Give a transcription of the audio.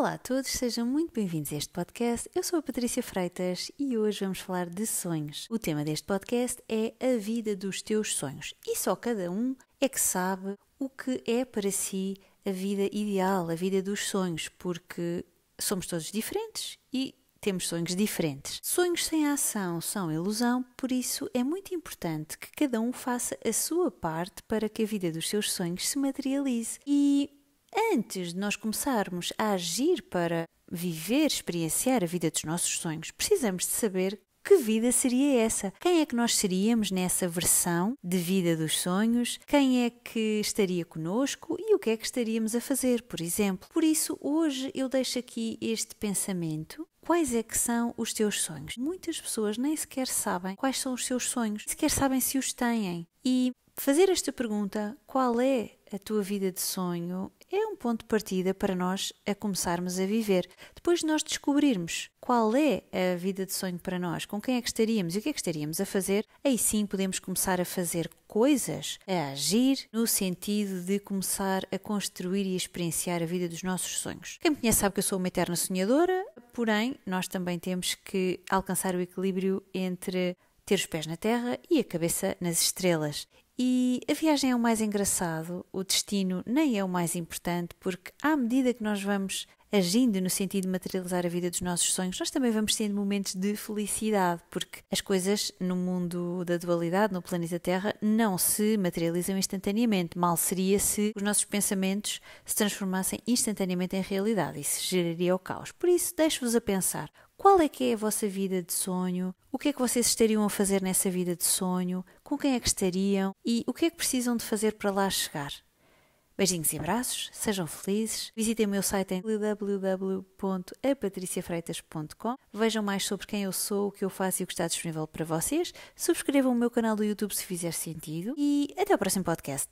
Olá a todos, sejam muito bem-vindos a este podcast. Eu sou a Patrícia Freitas e hoje vamos falar de sonhos. O tema deste podcast é a vida dos teus sonhos e só cada um é que sabe o que é para si a vida ideal, a vida dos sonhos, porque somos todos diferentes e temos sonhos diferentes. Sonhos sem ação são ilusão, por isso é muito importante que cada um faça a sua parte para que a vida dos seus sonhos se materialize. E antes de nós começarmos a agir para viver, experienciar a vida dos nossos sonhos, precisamos de saber que vida seria essa? Quem é que nós seríamos nessa versão de vida dos sonhos? Quem é que estaria conosco e o que é que estaríamos a fazer, por exemplo? Por isso, hoje eu deixo aqui este pensamento. Quais é que são os teus sonhos? Muitas pessoas nem sequer sabem quais são os seus sonhos, sequer sabem se os têm. E fazer esta pergunta, qual é a tua vida de sonho, é ponto de partida para nós a começarmos a viver. Depois de nós descobrirmos qual é a vida de sonho para nós, com quem é que estaríamos e o que é que estaríamos a fazer, aí sim podemos começar a fazer coisas, a agir no sentido de começar a construir e a experienciar a vida dos nossos sonhos. Quem me conhece sabe que eu sou uma eterna sonhadora, porém nós também temos que alcançar o equilíbrio entre ter os pés na terra e a cabeça nas estrelas. E a viagem é o mais engraçado, o destino nem é o mais importante, porque à medida que nós vamos agindo no sentido de materializar a vida dos nossos sonhos, nós também vamos tendo momentos de felicidade, porque as coisas no mundo da dualidade, no planeta Terra, não se materializam instantaneamente. Mal seria se os nossos pensamentos se transformassem instantaneamente em realidade, isso geraria o caos. Por isso, deixo-vos a pensar: qual é que é a vossa vida de sonho? O que é que vocês estariam a fazer nessa vida de sonho? Com quem é que estariam? E o que é que precisam de fazer para lá chegar? Beijinhos e abraços, sejam felizes. Visitem o meu site em www.apatriciafreitas.com. Vejam mais sobre quem eu sou, o que eu faço e o que está disponível para vocês. Subscrevam o meu canal do YouTube se fizer sentido. E até ao próximo podcast.